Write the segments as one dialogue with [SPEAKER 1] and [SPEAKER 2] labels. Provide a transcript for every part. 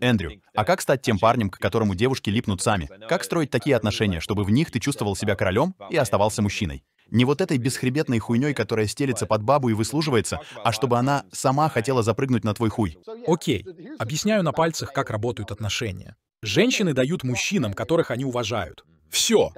[SPEAKER 1] Эндрю, а как стать тем парнем, к которому девушки липнут сами? Как строить такие отношения, чтобы в них ты чувствовал себя королем и оставался мужчиной? Не вот этой бесхребетной хуйней, которая стелится под бабу и выслуживается, а чтобы она сама хотела запрыгнуть на твой хуй. Окей, объясняю на пальцах, как работают отношения. Женщины дают мужчинам, которых они уважают. Mm-hmm. Все.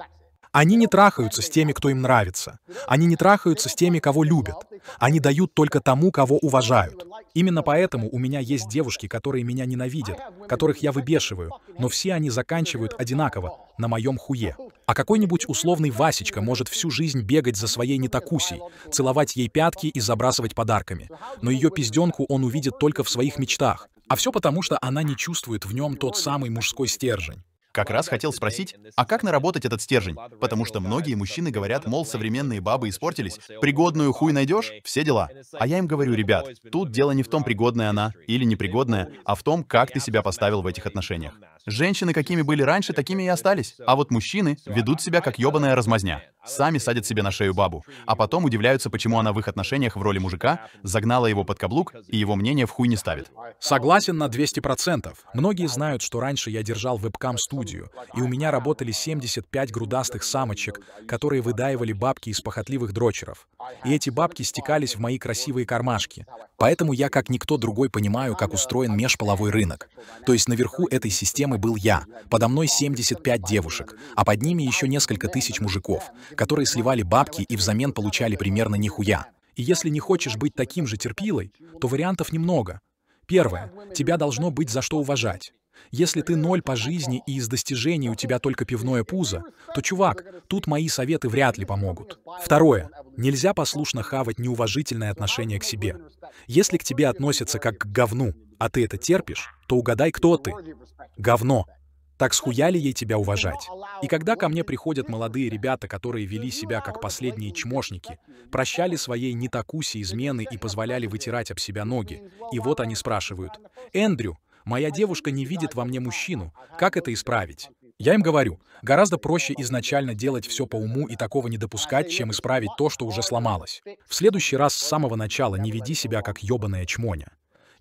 [SPEAKER 1] Они не трахаются с теми, кто им нравится. Они не трахаются с теми, кого любят. Они дают только тому, кого уважают. Именно поэтому у меня есть девушки, которые меня ненавидят, которых я выбешиваю, но все они заканчивают одинаково, на моем хуе. А какой-нибудь условный Васечка может всю жизнь бегать за своей нетакусей, целовать ей пятки и забрасывать подарками. Но ее пизденку он увидит только в своих мечтах. А все потому, что она не чувствует в нем тот самый мужской стержень. Как раз хотел спросить, а как наработать этот стержень? Потому что многие мужчины говорят, мол, современные бабы испортились, пригодную хуй найдешь, все дела. А я им говорю, ребят, тут дело не в том, пригодная она или непригодная, а в том, как ты себя поставил в этих отношениях. Женщины, какими были раньше, такими и остались. А вот мужчины ведут себя как ебаная размазня. Сами садят себе на шею бабу. А потом удивляются, почему она в их отношениях в роли мужика загнала его под каблук и его мнение в хуй не ставит. Согласен на 200%. Многие знают, что раньше я держал вебкам-студию, и у меня работали 75 грудастых самочек, которые выдаивали бабки из похотливых дрочеров и эти бабки стекались в мои красивые кармашки. Поэтому я, как никто другой, понимаю, как устроен межполовой рынок. То есть наверху этой системы был я, подо мной 75 девушек, а под ними еще несколько тысяч мужиков, которые сливали бабки и взамен получали примерно нихуя. И если не хочешь быть таким же терпилой, то вариантов немного. Первое. Тебя должно быть за что уважать. Если ты ноль по жизни и из достижений у тебя только пивное пузо, то, чувак, тут мои советы вряд ли помогут. Второе. Нельзя послушно хавать неуважительное отношение к себе. Если к тебе относятся как к говну, а ты это терпишь, то угадай, кто ты. Говно. Так схуяли ей тебя уважать. И когда ко мне приходят молодые ребята, которые вели себя как последние чмошники, прощали своей нетакусе измены и позволяли вытирать об себя ноги, и вот они спрашивают, «Эндрю, Моя девушка не видит во мне мужчину. Как это исправить? Я им говорю, гораздо проще изначально делать все по уму и такого не допускать, чем исправить то, что уже сломалось. В следующий раз с самого начала не веди себя как ёбаная чмоня.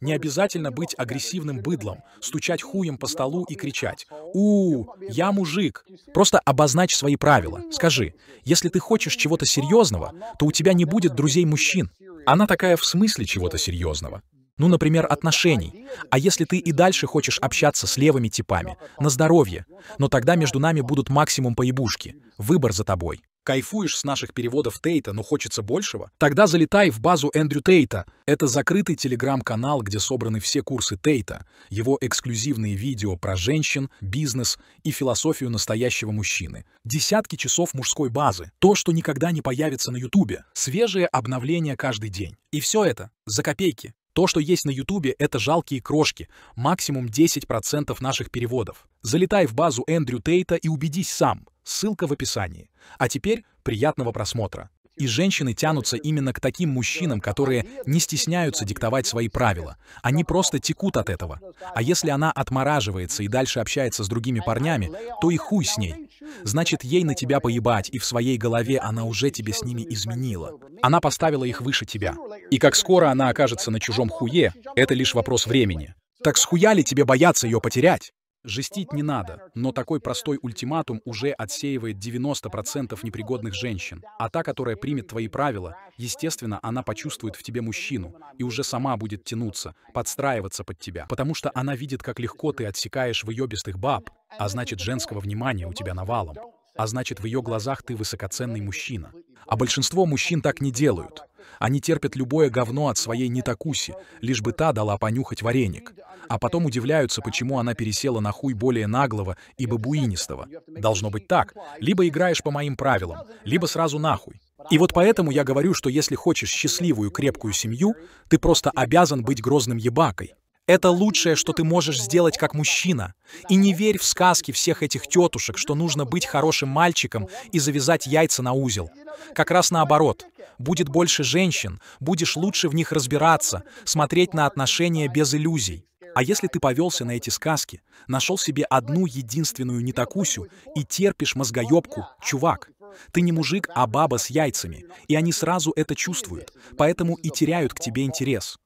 [SPEAKER 1] Не обязательно быть агрессивным быдлом, стучать хуем по столу и кричать -у я мужик!» Просто обозначь свои правила. Скажи, если ты хочешь чего-то серьезного, то у тебя не будет друзей-мужчин. Она такая в смысле чего-то серьезного ну, например, отношений. А если ты и дальше хочешь общаться с левыми типами, на здоровье, но тогда между нами будут максимум поебушки. Выбор за тобой. Кайфуешь с наших переводов Тейта, но хочется большего? Тогда залетай в базу Эндрю Тейта. Это закрытый телеграм-канал, где собраны все курсы Тейта, его эксклюзивные видео про женщин, бизнес и философию настоящего мужчины. Десятки часов мужской базы, то, что никогда не появится на Ютубе, свежие обновления каждый день. И все это за копейки. То, что есть на Ютубе, это жалкие крошки, максимум 10% наших переводов. Залетай в базу Эндрю Тейта и убедись сам. Ссылка в описании. А теперь приятного просмотра. И женщины тянутся именно к таким мужчинам, которые не стесняются диктовать свои правила. Они просто текут от этого. А если она отмораживается и дальше общается с другими парнями, то и хуй с ней. Значит, ей на тебя поебать, и в своей голове она уже тебе с ними изменила. Она поставила их выше тебя. И как скоро она окажется на чужом хуе, это лишь вопрос времени. Так схуя ли тебе бояться ее потерять? Жестить не надо, но такой простой ультиматум уже отсеивает 90% непригодных женщин. А та, которая примет твои правила, естественно, она почувствует в тебе мужчину и уже сама будет тянуться, подстраиваться под тебя, потому что она видит, как легко ты отсекаешь выебистых баб, а значит, женского внимания у тебя навалом а значит, в ее глазах ты высокоценный мужчина. А большинство мужчин так не делают. Они терпят любое говно от своей нетакуси, лишь бы та дала понюхать вареник. А потом удивляются, почему она пересела на хуй более наглого и бабуинистого. Должно быть так. Либо играешь по моим правилам, либо сразу нахуй. И вот поэтому я говорю, что если хочешь счастливую крепкую семью, ты просто обязан быть грозным ебакой, это лучшее, что ты можешь сделать как мужчина. И не верь в сказки всех этих тетушек, что нужно быть хорошим мальчиком и завязать яйца на узел. Как раз наоборот. Будет больше женщин, будешь лучше в них разбираться, смотреть на отношения без иллюзий. А если ты повелся на эти сказки, нашел себе одну единственную нетакусю и терпишь мозгоебку, чувак, ты не мужик, а баба с яйцами, и они сразу это чувствуют, поэтому и теряют к тебе интерес.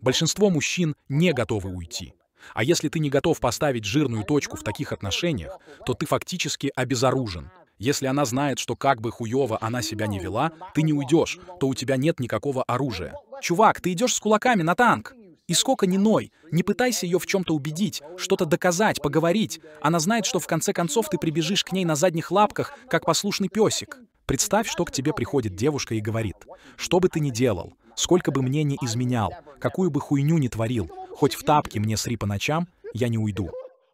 [SPEAKER 1] Большинство мужчин не готовы уйти. А если ты не готов поставить жирную точку в таких отношениях, то ты фактически обезоружен. Если она знает, что как бы хуёво она себя не вела, ты не уйдешь, то у тебя нет никакого оружия. Чувак, ты идешь с кулаками на танк. И сколько ни ной, не пытайся ее в чем-то убедить, что-то доказать, поговорить. Она знает, что в конце концов ты прибежишь к ней на задних лапках, как послушный песик. Представь, что к тебе приходит девушка и говорит, что бы ты ни делал, Сколько бы мне не изменял, какую бы хуйню не творил, хоть в тапке мне сри по ночам, я не уйду.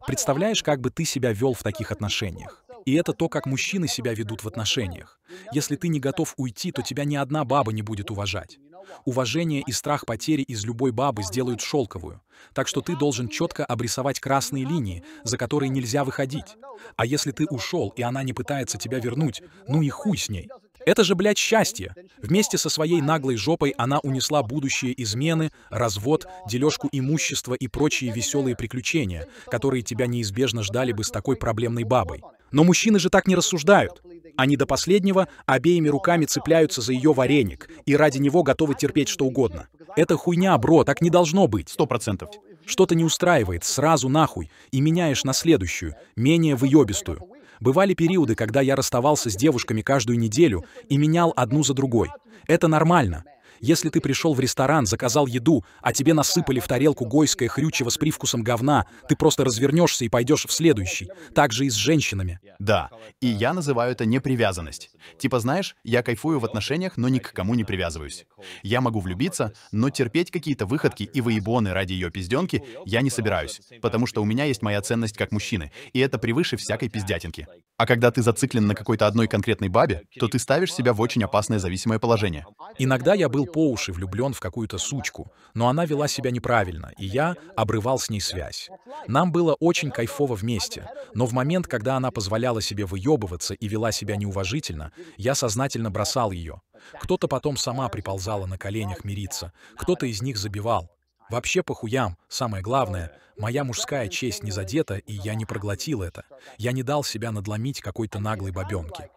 [SPEAKER 1] Представляешь, как бы ты себя вел в таких отношениях? И это то, как мужчины себя ведут в отношениях. Если ты не готов уйти, то тебя ни одна баба не будет уважать. Уважение и страх потери из любой бабы сделают шелковую. Так что ты должен четко обрисовать красные линии, за которые нельзя выходить. А если ты ушел, и она не пытается тебя вернуть, ну и хуй с ней. Это же, блядь, счастье. Вместе со своей наглой жопой она унесла будущие измены, развод, дележку имущества и прочие веселые приключения, которые тебя неизбежно ждали бы с такой проблемной бабой. Но мужчины же так не рассуждают. Они до последнего обеими руками цепляются за ее вареник и ради него готовы терпеть что угодно. Это хуйня, бро, так не должно быть. Сто процентов. Что-то не устраивает, сразу нахуй, и меняешь на следующую, менее выебистую. Бывали периоды, когда я расставался с девушками каждую неделю и менял одну за другой. Это нормально. Если ты пришел в ресторан, заказал еду, а тебе насыпали в тарелку гойское хрючево с привкусом говна, ты просто развернешься и пойдешь в следующий. Так же и с женщинами. Да, и я называю это непривязанность. Типа, знаешь, я кайфую в отношениях, но ни к кому не привязываюсь. Я могу влюбиться, но терпеть какие-то выходки и воебоны ради ее пизденки я не собираюсь, потому что у меня есть моя ценность как мужчины, и это превыше всякой пиздятинки. А когда ты зациклен на какой-то одной конкретной бабе, то ты ставишь себя в очень опасное зависимое положение. Иногда я был по уши влюблен в какую-то сучку, но она вела себя неправильно, и я обрывал с ней связь. Нам было очень кайфово вместе, но в момент, когда она позволяла себе выебываться и вела себя неуважительно, я сознательно бросал ее. Кто-то потом сама приползала на коленях мириться, кто-то из них забивал, Вообще похуям, самое главное, моя мужская честь не задета, и я не проглотил это. Я не дал себя надломить какой-то наглой бабенке.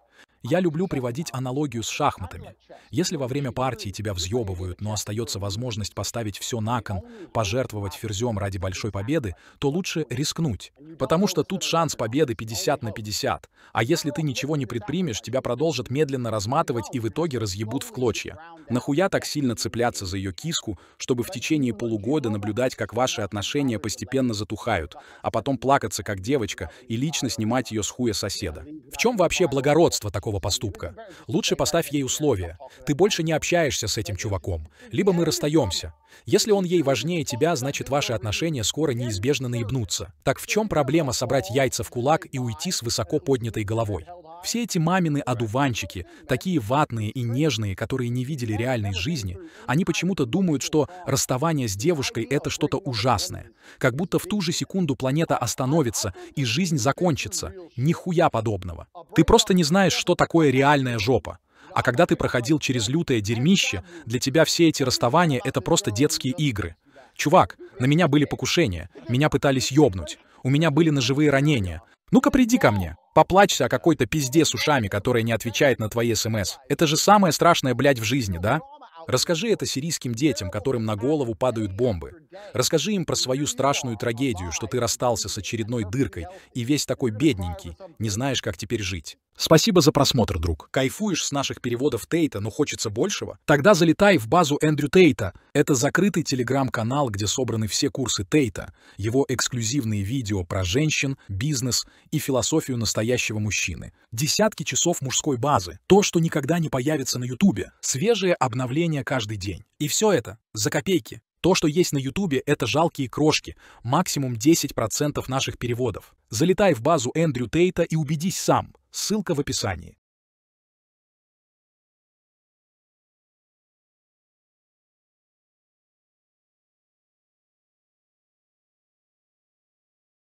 [SPEAKER 1] Я люблю приводить аналогию с шахматами. Если во время партии тебя взъебывают, но остается возможность поставить все на кон, пожертвовать ферзем ради большой победы, то лучше рискнуть. Потому что тут шанс победы 50 на 50. А если ты ничего не предпримешь, тебя продолжат медленно разматывать и в итоге разъебут в клочья. Нахуя так сильно цепляться за ее киску, чтобы в течение полугода наблюдать, как ваши отношения постепенно затухают, а потом плакаться как девочка и лично снимать ее с хуя соседа? В чем вообще благородство такого подобного поступка. Лучше поставь ей условия. Ты больше не общаешься с этим чуваком. Либо мы расстаемся. Если он ей важнее тебя, значит ваши отношения скоро неизбежно наебнутся. Так в чем проблема собрать яйца в кулак и уйти с высоко поднятой головой? Все эти мамины одуванчики, такие ватные и нежные, которые не видели реальной жизни, они почему-то думают, что расставание с девушкой — это что-то ужасное. Как будто в ту же секунду планета остановится, и жизнь закончится. Нихуя подобного. Ты просто не знаешь, что такое реальная жопа. А когда ты проходил через лютое дерьмище, для тебя все эти расставания — это просто детские игры. Чувак, на меня были покушения, меня пытались ёбнуть, у меня были ножевые ранения, ну-ка приди ко мне, поплачься о какой-то пизде с ушами, которая не отвечает на твои СМС. Эм это же самое страшное, блядь, в жизни, да? Расскажи это сирийским детям, которым на голову падают бомбы. Расскажи им про свою страшную трагедию, что ты расстался с очередной дыркой и весь такой бедненький, не знаешь, как теперь жить. Спасибо за просмотр, друг. Кайфуешь с наших переводов Тейта, но хочется большего? Тогда залетай в базу Эндрю Тейта. Это закрытый телеграм-канал, где собраны все курсы Тейта, его эксклюзивные видео про женщин, бизнес и философию настоящего мужчины. Десятки часов мужской базы, то, что никогда не появится на Ютубе, свежие обновления каждый день. И все это за копейки. То, что есть на Ютубе, это жалкие крошки, максимум 10% наших переводов. Залетай в базу Эндрю Тейта и убедись сам, Ссылка в описании.